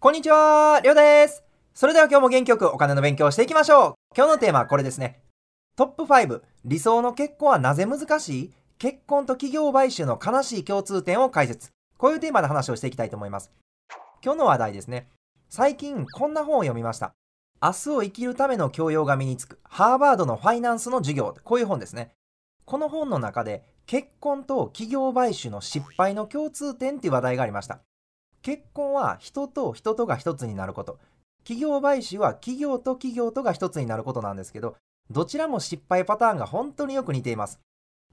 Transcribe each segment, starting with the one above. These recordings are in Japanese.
こんにちは、りょうです。それでは今日も元気よくお金の勉強をしていきましょう。今日のテーマはこれですね。トップ5、理想の結婚はなぜ難しい結婚と企業買収の悲しい共通点を解説。こういうテーマで話をしていきたいと思います。今日の話題ですね。最近こんな本を読みました。明日を生きるための教養が身につく、ハーバードのファイナンスの授業。こういう本ですね。この本の中で、結婚と企業買収の失敗の共通点っていう話題がありました。結婚は人と人とが一つになること企業買収は企業と企業とが一つになることなんですけどどちらも失敗パターンが本当によく似ています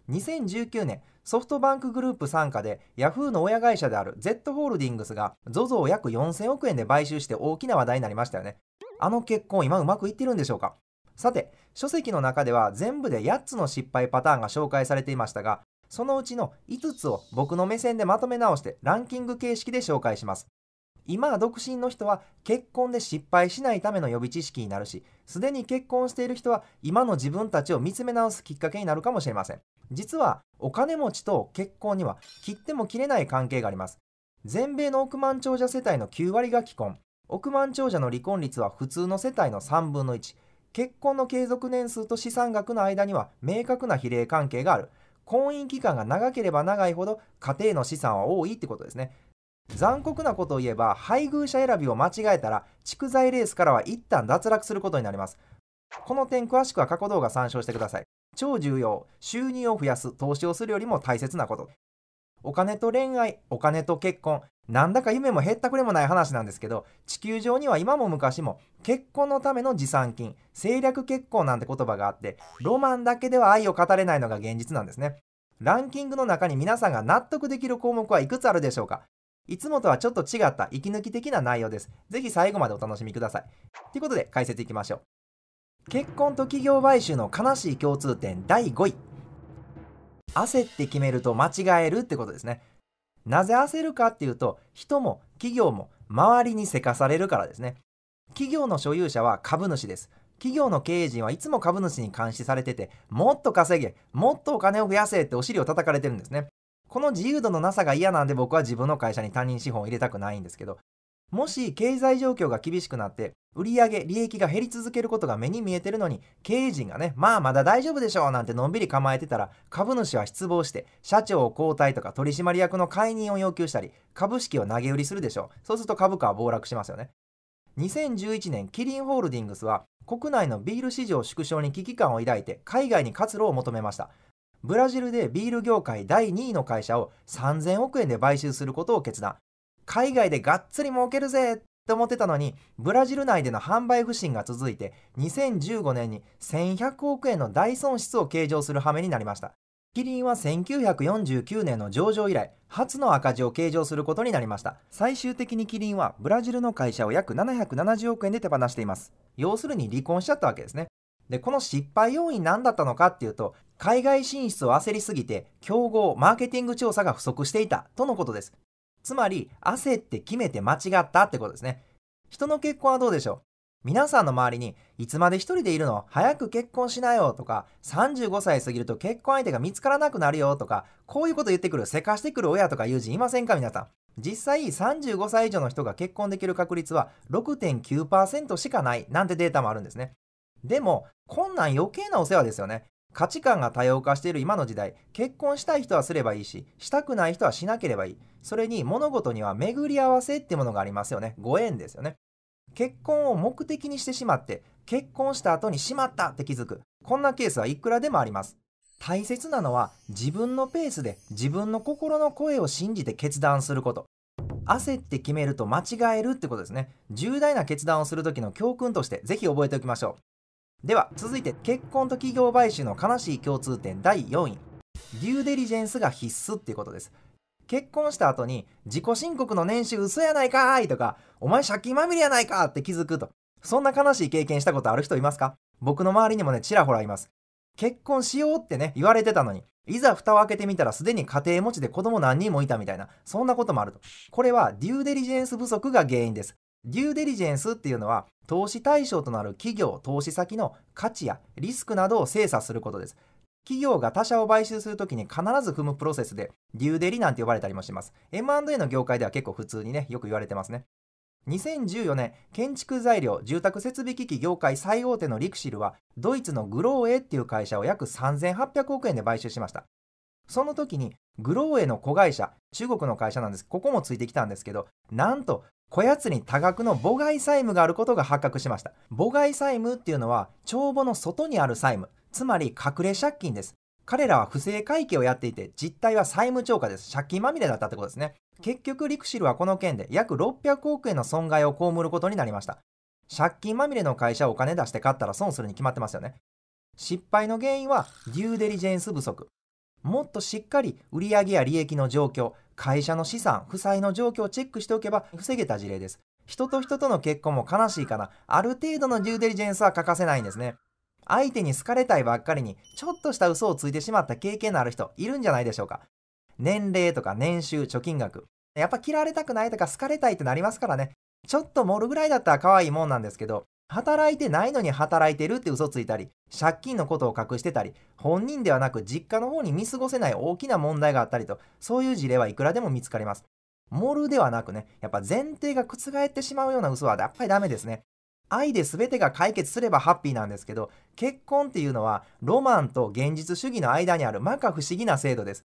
2019年ソフトバンクグループ傘下でヤフーの親会社である Z ホールディングスが ZOZO を約4000億円で買収して大きな話題になりましたよねあの結婚今うまくいってるんでしょうかさて書籍の中では全部で8つの失敗パターンが紹介されていましたがそのうちの5つを僕の目線でまとめ直してランキング形式で紹介します。今独身の人は結婚で失敗しないための予備知識になるし、すでに結婚している人は今の自分たちを見つめ直すきっかけになるかもしれません。実はお金持ちと結婚には切っても切れない関係があります。全米の億万長者世帯の9割が既婚。億万長者の離婚率は普通の世帯の3分の1。結婚の継続年数と資産額の間には明確な比例関係がある。婚姻期間が長ければ長いほど家庭の資産は多いってことですね残酷なことを言えば配偶者選びを間違えたら蓄財レースからは一旦脱落することになりますこの点詳しくは過去動画参照してください超重要収入を増やす投資をするよりも大切なことお金と恋愛、お金と結婚、なんだか夢もへったくれもない話なんですけど、地球上には今も昔も結婚のための持参金、政略結婚なんて言葉があって、ロマンだけでは愛を語れないのが現実なんですね。ランキングの中に皆さんが納得できる項目はいくつあるでしょうかいつもとはちょっと違った息抜き的な内容です。ぜひ最後までお楽しみください。ということで解説いきましょう。結婚と企業買収の悲しい共通点第5位。焦って決めると間違えるってことですねなぜ焦るかっていうと人も企業も周りにせかされるからですね企業の所有者は株主です企業の経営陣はいつも株主に監視されててもっと稼げもっとお金を増やせってお尻を叩かれてるんですねこの自由度のなさが嫌なんで僕は自分の会社に他人資本を入れたくないんですけどもし経済状況が厳しくなって売上利益が減り続けることが目に見えてるのに経営陣がねまあまだ大丈夫でしょうなんてのんびり構えてたら株主は失望して社長を交代とか取締役の解任を要求したり株式を投げ売りするでしょうそうすると株価は暴落しますよね2011年キリンホールディングスは国内のビール市場縮小に危機感を抱いて海外に活路を求めましたブラジルでビール業界第2位の会社を3000億円で買収することを決断海外でがっつり儲けるぜって思ってたのにブラジル内での販売不振が続いて2015年に1100億円の大損失を計上する羽目になりましたキリンは1949年の上場以来初の赤字を計上することになりました最終的にキリンはブラジルの会社を約770億円で手放しています要するに離婚しちゃったわけですねでこの失敗要因何だったのかっていうと海外進出を焦りすぎて競合マーケティング調査が不足していたとのことですつまり、焦って決めて間違ったってことですね。人の結婚はどうでしょう皆さんの周りに、いつまで一人でいるの早く結婚しなよとか、35歳過ぎると結婚相手が見つからなくなるよとか、こういうこと言ってくる、せかしてくる親とか友人いませんか皆さん。実際、35歳以上の人が結婚できる確率は6.9%しかない、なんてデータもあるんですね。でも、こんなん余計なお世話ですよね。価値観が多様化している今の時代結婚したい人はすればいいししたくない人はしなければいいそれに物事には巡り合わせってものがありますよねご縁ですよね結婚を目的にしてしまって結婚した後にしまったって気づくこんなケースはいくらでもあります大切なのは自分のペースで自分の心の声を信じて決断すること焦って決めると間違えるってことですね重大な決断をする時の教訓としてぜひ覚えておきましょうでは続いて結婚と企業買収の悲しい共通点第4位デューデリジェンスが必須っていうことです結婚した後に自己申告の年収嘘やないかーいとかお前借金まみれやないかって気づくとそんな悲しい経験したことある人いますか僕の周りにもねちらほらいます結婚しようってね言われてたのにいざ蓋を開けてみたらすでに家庭持ちで子供何人もいたみたいなそんなこともあるとこれはデューデリジェンス不足が原因ですデューデリジェンスっていうのは投資対象となる企業投資先の価値やリスクなどを精査することです企業が他社を買収するときに必ず踏むプロセスでデューデリなんて呼ばれたりもします M&A の業界では結構普通にねよく言われてますね2014年建築材料住宅設備機器業界最大手のリクシルはドイツのグローエっていう会社を約3800億円で買収しましたその時にグローエの子会社中国の会社なんですここもついてきたんですけどなんとこやつに多額の母外債務があることが発覚しました母外債務っていうのは帳簿の外にある債務つまり隠れ借金です彼らは不正会計をやっていて実態は債務超過です借金まみれだったってことですね結局リクシルはこの件で約600億円の損害を被ることになりました借金まみれの会社をお金出して買ったら損するに決まってますよね失敗の原因はデューデリジェンス不足もっとしっかり売上や利益の状況会社の資産、負債の状況をチェックしておけば防げた事例です。人と人との結婚も悲しいかな、ある程度のデューデリジェンスは欠かせないんですね。相手に好かれたいばっかりに、ちょっとした嘘をついてしまった経験のある人、いるんじゃないでしょうか。年齢とか年収、貯金額。やっぱ嫌われたくないとか好かれたいってなりますからね。ちょっと盛るぐらいだったら可愛いもんなんですけど、働いてないのに働いてるって嘘ついたり、借金のことを隠してたり、本人ではなく実家の方に見過ごせない大きな問題があったりと、そういう事例はいくらでも見つかります。モルではなくね、やっぱ前提が覆ってしまうような嘘はやっぱりダメですね。愛で全てが解決すればハッピーなんですけど、結婚っていうのはロマンと現実主義の間にある摩訶不思議な制度です。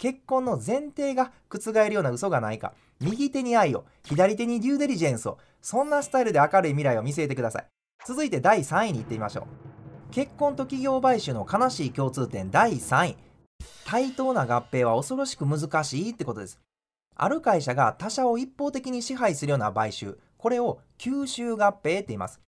結婚の前提が覆るような嘘がないか右手に愛を左手にデューデリジェンスをそんなスタイルで明るい未来を見据えてください続いて第3位に行ってみましょう結婚と企業買収の悲しい共通点第3位対等な合併は恐ろしく難しいってことですある会社が他社を一方的に支配するような買収これを吸収合併って言います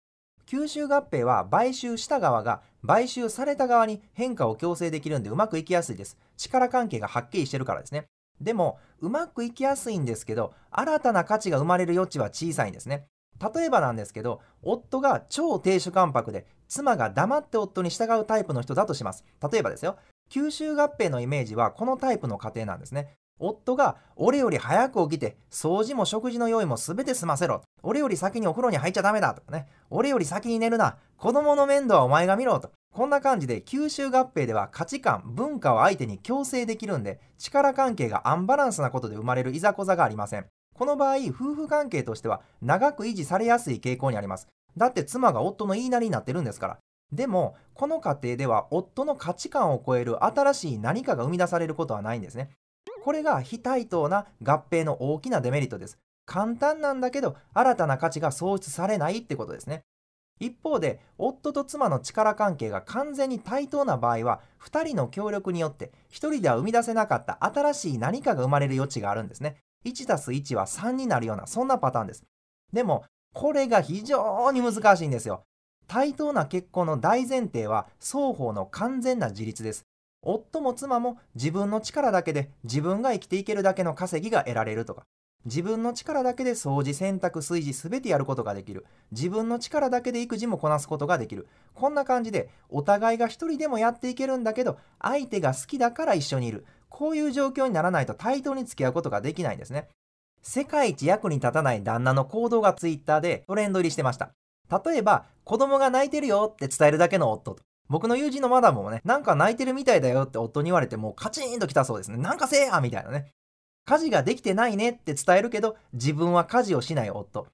吸収合併は買収した側が買収された側に変化を強制できるんでうまくいきやすいです。力関係がはっきりしてるからですね。でも、うまくいきやすいんですけど、新たな価値が生まれる余地は小さいんですね。例えばなんですけど、夫が超低所関白で、妻が黙って夫に従うタイプの人だとします。例えばですよ。吸収合併のイメージはこのタイプの家庭なんですね。夫が俺より早く起きて掃除も食事の用意も全て済ませろ俺より先にお風呂に入っちゃダメだとかね俺より先に寝るな子供の面倒はお前が見ろとこんな感じで九州合併では価値観文化を相手に強制できるんで力関係がアンバランスなことで生まれるいざこざがありませんこの場合夫婦関係としては長く維持されやすい傾向にありますだって妻が夫の言いなりになってるんですからでもこの過程では夫の価値観を超える新しい何かが生み出されることはないんですねこれが非対等な合併の大きなデメリットです。簡単なんだけど、新たな価値が創出されないってことですね。一方で、夫と妻の力関係が完全に対等な場合は、2人の協力によって、1人では生み出せなかった新しい何かが生まれる余地があるんですね。1 1は3になるような、そんなパターンです。でも、これが非常に難しいんですよ。対等な結婚の大前提は、双方の完全な自立です。夫も妻も自分の力だけで自分が生きていけるだけの稼ぎが得られるとか、自分の力だけで掃除、洗濯、炊事すべてやることができる。自分の力だけで育児もこなすことができる。こんな感じで、お互いが一人でもやっていけるんだけど、相手が好きだから一緒にいる。こういう状況にならないと対等に付き合うことができないんですね。世界一役に立たない旦那の行動がツイッターでトレンド入りしてました。例えば、子供が泣いてるよって伝えるだけの夫と、僕の友人のマダムもね、なんか泣いてるみたいだよって夫に言われてもカチンときたそうですね。なんかせえやみたいなね。家事ができてないねって伝えるけど、自分は家事をしない夫。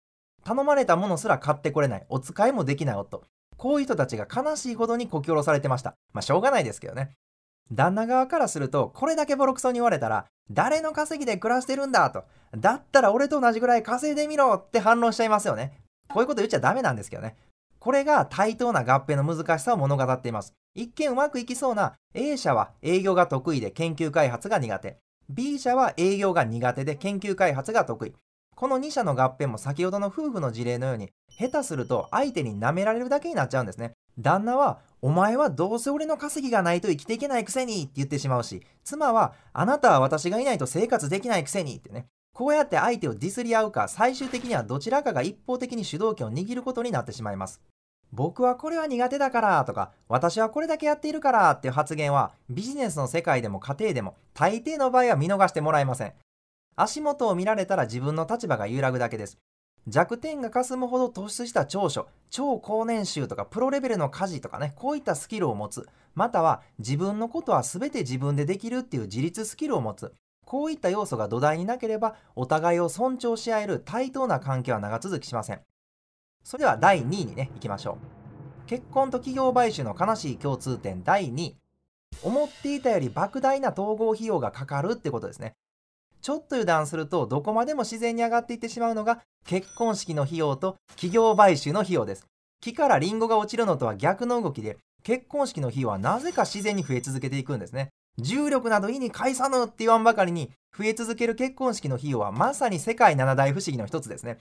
頼まれたものすら買ってこれない。お使いもできない夫。こういう人たちが悲しいほどにこき下ろされてました。まあ、しょうがないですけどね。旦那側からすると、これだけボロクソに言われたら、誰の稼ぎで暮らしてるんだと。だったら俺と同じぐらい稼いでみろって反論しちゃいますよね。こういうこと言っちゃダメなんですけどね。これが対等な合併の難しさを物語っています。一見うまくいきそうな A 社は営業が得意で研究開発が苦手。B 社は営業が苦手で研究開発が得意。この2社の合併も先ほどの夫婦の事例のように、下手すると相手に舐められるだけになっちゃうんですね。旦那は、お前はどうせ俺の稼ぎがないと生きていけないくせにって言ってしまうし、妻は、あなたは私がいないと生活できないくせにってね。こうやって相手をディスり合うか、最終的にはどちらかが一方的に主導権を握ることになってしまいます。僕はこれは苦手だからとか、私はこれだけやっているからっていう発言は、ビジネスの世界でも家庭でも、大抵の場合は見逃してもらえません。足元を見られたら自分の立場が揺らぐだけです。弱点が霞むほど突出した長所、超高年収とかプロレベルの家事とかね、こういったスキルを持つ。または自分のことは全て自分でできるっていう自立スキルを持つ。こういった要素が土台になければ、お互いを尊重し合える対等な関係は長続きしません。それでは第2位にね、行きましょう。結婚と企業買収の悲しい共通点第2位。思っていたより莫大な統合費用がかかるってことですね。ちょっと油断するとどこまでも自然に上がっていってしまうのが結婚式の費用と企業買収の費用です。木からリンゴが落ちるのとは逆の動きで結婚式の費用はなぜか自然に増え続けていくんですね。重力など意に介さぬって言わんばかりに増え続ける結婚式の費用はまさに世界七大不思議の一つですね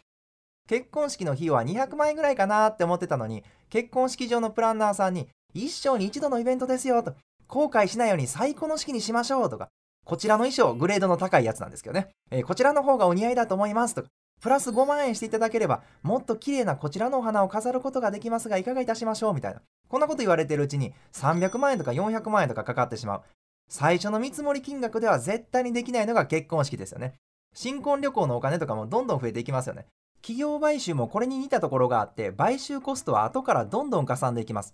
結婚式の費用は200万円ぐらいかなって思ってたのに結婚式場のプランナーさんに一生に一度のイベントですよと後悔しないように最高の式にしましょうとかこちらの衣装グレードの高いやつなんですけどね、えー、こちらの方がお似合いだと思いますとかプラス5万円していただければもっと綺麗なこちらのお花を飾ることができますがいかがいたしましょうみたいなこんなこと言われてるうちに300万円とか400万円とかかかってしまう最初の見積もり金額では絶対にできないのが結婚式ですよね。新婚旅行のお金とかもどんどん増えていきますよね。企業買収もこれに似たところがあって、買収コストは後からどんどん加算でいきます。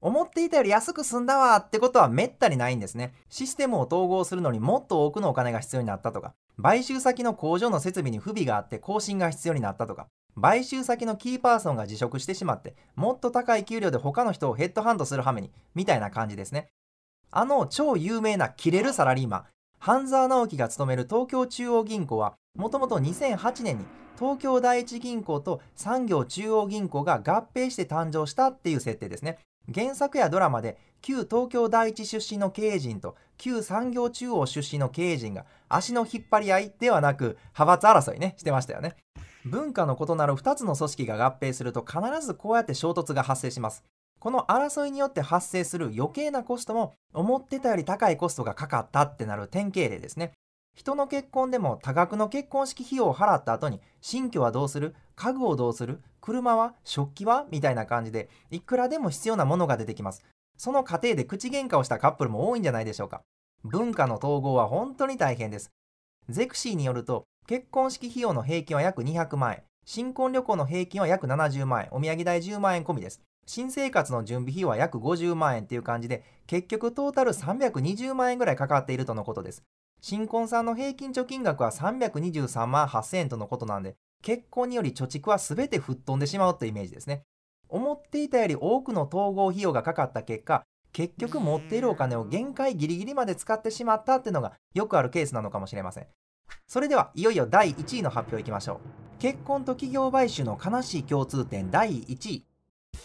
思っていたより安く済んだわってことはめったにないんですね。システムを統合するのにもっと多くのお金が必要になったとか、買収先の工場の設備に不備があって更新が必要になったとか、買収先のキーパーソンが辞職してしまって、もっと高い給料で他の人をヘッドハンドするはめに、みたいな感じですね。あの超有名なキレるサラリーマン、半沢直樹が勤める東京中央銀行は、もともと2008年に東京第一銀行と産業中央銀行が合併して誕生したっていう設定ですね。原作やドラマで旧東京第一出身の経営陣と旧産業中央出身の経営陣が足の引っ張り合いではなく派閥争いねしてましたよね文化の異なる2つの組織が合併すると必ずこうやって衝突が発生しますこの争いによって発生する余計なコストも思ってたより高いコストがかかったってなる典型例ですね。人の結婚でも多額の結婚式費用を払った後に新居はどうする家具をどうする車は食器はみたいな感じでいくらでも必要なものが出てきます。その過程で口喧嘩をしたカップルも多いんじゃないでしょうか。文化の統合は本当に大変です。ゼクシーによると結婚式費用の平均は約200万円、新婚旅行の平均は約70万円、お土産代10万円込みです。新生活の準備費は約50万円っていう感じで、結局トータル320万円ぐらいかかっているとのことです。新婚さんの平均貯金額は323万8000円とのことなんで、結婚により貯蓄は全て吹っ飛んでしまうというイメージですね。思っていたより多くの統合費用がかかった結果、結局持っているお金を限界ギリギリまで使ってしまったっていうのがよくあるケースなのかもしれません。それではいよいよ第1位の発表いきましょう。結婚と企業買収の悲しい共通点第1位。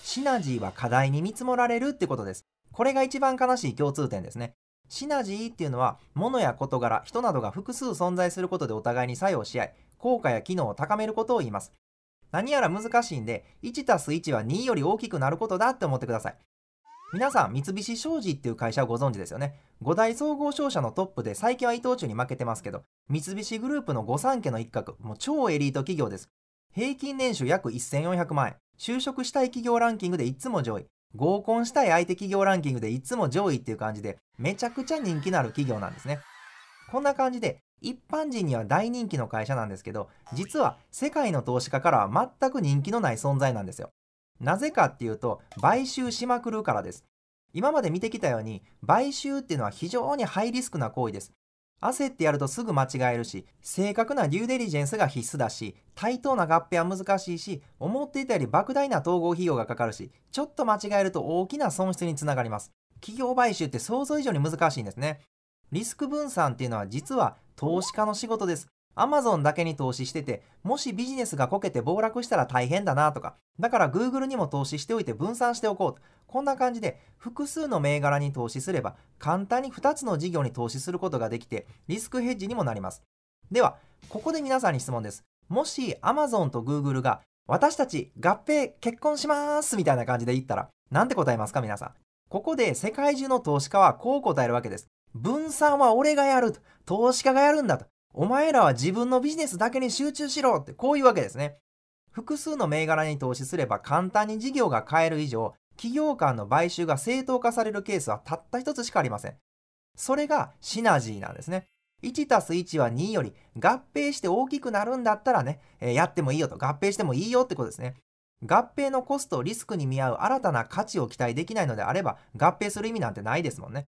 シナジーは課題に見積もられるってことです。これが一番悲しい共通点ですね。シナジーっていうのは、物や事柄、人などが複数存在することでお互いに作用し合い、効果や機能を高めることを言います。何やら難しいんで、1たす1は2より大きくなることだって思ってください。皆さん、三菱商事っていう会社をご存知ですよね。5大総合商社のトップで、最近は伊藤忠に負けてますけど、三菱グループの御三家の一角、もう超エリート企業です。平均年収約1400万円。就職したい企業ランキングでいつも上位。合コンしたい相手企業ランキングでいつも上位っていう感じで、めちゃくちゃ人気のある企業なんですね。こんな感じで、一般人には大人気の会社なんですけど、実は世界の投資家からは全く人気のない存在なんですよ。なぜかっていうと、買収しまくるからです。今まで見てきたように、買収っていうのは非常にハイリスクな行為です。焦ってやるとすぐ間違えるし、正確なデューデリジェンスが必須だし、対等な合併は難しいし、思っていたより莫大な統合費用がかかるし、ちょっと間違えると大きな損失につながります。企業買収って想像以上に難しいんですね。リスク分散っていうのは実は投資家の仕事です。アマゾンだけに投資してて、もしビジネスがこけて暴落したら大変だなとか、だから Google にも投資しておいて分散しておこうと。こんな感じで、複数の銘柄に投資すれば、簡単に2つの事業に投資することができて、リスクヘッジにもなります。では、ここで皆さんに質問です。もし Amazon と Google が、私たち合併結婚しますみたいな感じで言ったら、なんて答えますか皆さん。ここで世界中の投資家はこう答えるわけです。分散は俺がやると。投資家がやるんだと。お前らは自分のビジネスだけに集中しろってこういうわけですね。複数の銘柄に投資すれば簡単に事業が変える以上、企業間の買収が正当化されるケースはたった一つしかありません。それがシナジーなんですね。1たす1は2より合併して大きくなるんだったらね、えー、やってもいいよと、合併してもいいよってことですね。合併のコスト、リスクに見合う新たな価値を期待できないのであれば、合併する意味なんてないですもんね。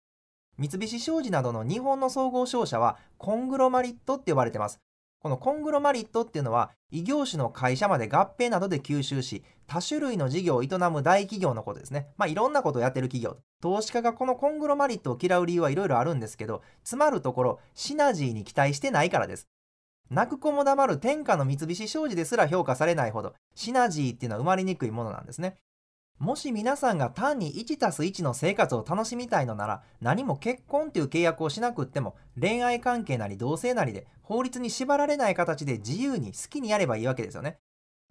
三菱商事などの日本の総合商社はコングロマリットって呼ばれてます。このコングロマリットっていうのは異業種の会社まで合併などで吸収し多種類の事業を営む大企業のことですね。まあいろんなことをやってる企業。投資家がこのコングロマリットを嫌う理由はいろいろあるんですけど、詰まるところシナジーに期待してないからです。泣く子も黙る天下の三菱商事ですら評価されないほどシナジーっていうのは生まれにくいものなんですね。もし皆さんが単に 1+1 の生活を楽しみたいのなら何も結婚という契約をしなくっても恋愛関係なり同性なりで法律に縛られない形で自由に好きにやればいいわけですよね。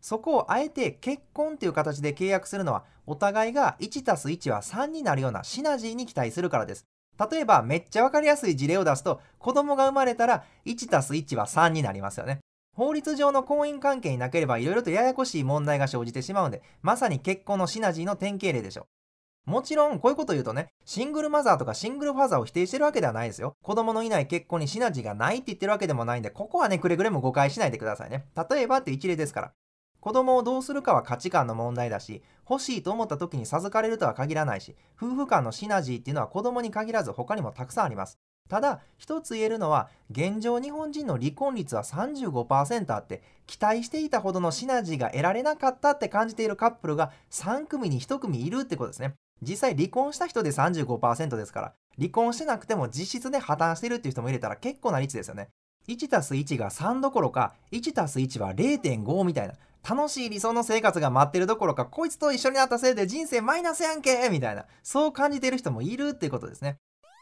そこをあえて結婚という形で契約するのはお互いが 1+1 は3になるようなシナジーに期待するからです。例えばめっちゃわかりやすい事例を出すと子供が生まれたら 1+1 は3になりますよね。法律上の婚姻関係になければいろいろとややこしい問題が生じてしまうんで、まさに結婚のシナジーの典型例でしょう。もちろん、こういうこと言うとね、シングルマザーとかシングルファザーを否定してるわけではないですよ。子供のいない結婚にシナジーがないって言ってるわけでもないんで、ここはね、くれぐれも誤解しないでくださいね。例えばって一例ですから。子供をどうするかは価値観の問題だし、欲しいと思った時に授かれるとは限らないし、夫婦間のシナジーっていうのは子供に限らず他にもたくさんあります。ただ一つ言えるのは現状日本人の離婚率は35%あって期待していたほどのシナジーが得られなかったって感じているカップルが3組に1組いるってことですね実際離婚した人で35%ですから離婚してなくても実質で破綻してるっていう人も入れたら結構な率ですよね 1+1 が3どころか 1+1 は0.5みたいな楽しい理想の生活が待ってるどころかこいつと一緒になったせいで人生マイナスやんけみたいなそう感じてる人もいるっていうことですね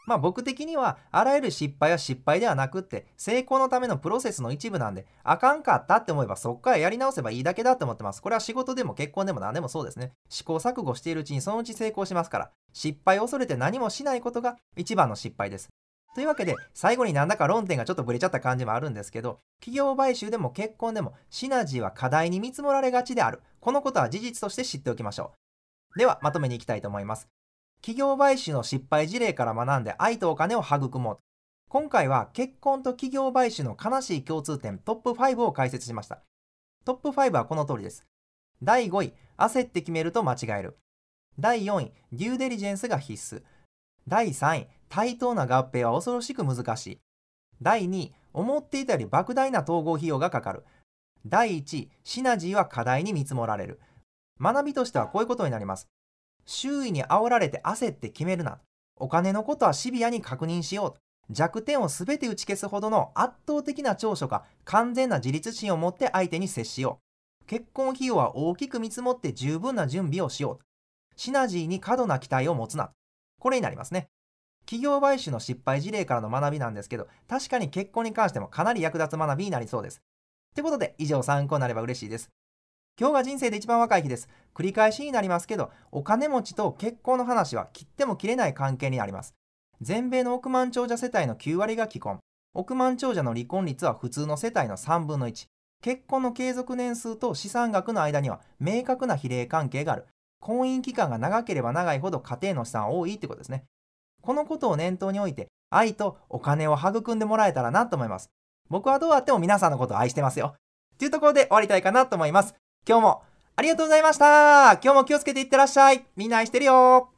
まあ僕的にはあらゆる失敗は失敗ではなくって成功のためのプロセスの一部なんであかんかったって思えばそっからやり直せばいいだけだって思ってます。これは仕事でも結婚でも何でもそうですね。試行錯誤しているうちにそのうち成功しますから。失敗を恐れて何もしないことが一番の失敗です。というわけで最後になんだか論点がちょっとぶれちゃった感じもあるんですけど企業買収でも結婚でもシナジーは課題に見積もられがちであるこのことは事実として知っておきましょうではまとめに行きたいと思います企業買収の失敗事例から学んで愛とお金を育もう。今回は結婚と企業買収の悲しい共通点トップ5を解説しました。トップ5はこの通りです。第5位、焦って決めると間違える。第4位、デューデリジェンスが必須。第3位、対等な合併は恐ろしく難しい。第2位、思っていたより莫大な統合費用がかかる。第1位、シナジーは課題に見積もられる。学びとしてはこういうことになります。周囲に煽られて焦って決めるな。お金のことはシビアに確認しよう。弱点を全て打ち消すほどの圧倒的な長所か完全な自立心を持って相手に接しよう。結婚費用は大きく見積もって十分な準備をしよう。シナジーに過度な期待を持つな。これになりますね。企業買収の失敗事例からの学びなんですけど、確かに結婚に関してもかなり役立つ学びになりそうです。ってことで、以上参考になれば嬉しいです。今日が人生で一番若い日です繰り返しになりますけどお金持ちと結婚の話は切っても切れない関係にあります全米の億万長者世帯の9割が既婚億万長者の離婚率は普通の世帯の3分の1結婚の継続年数と資産額の間には明確な比例関係がある婚姻期間が長ければ長いほど家庭の資産は多いってことですねこのことを念頭において愛とお金を育んでもらえたらなと思います僕はどうあっても皆さんのことを愛してますよっていうところで終わりたいかなと思います今日もありがとうございました今日も気をつけていってらっしゃいみんな愛してるよ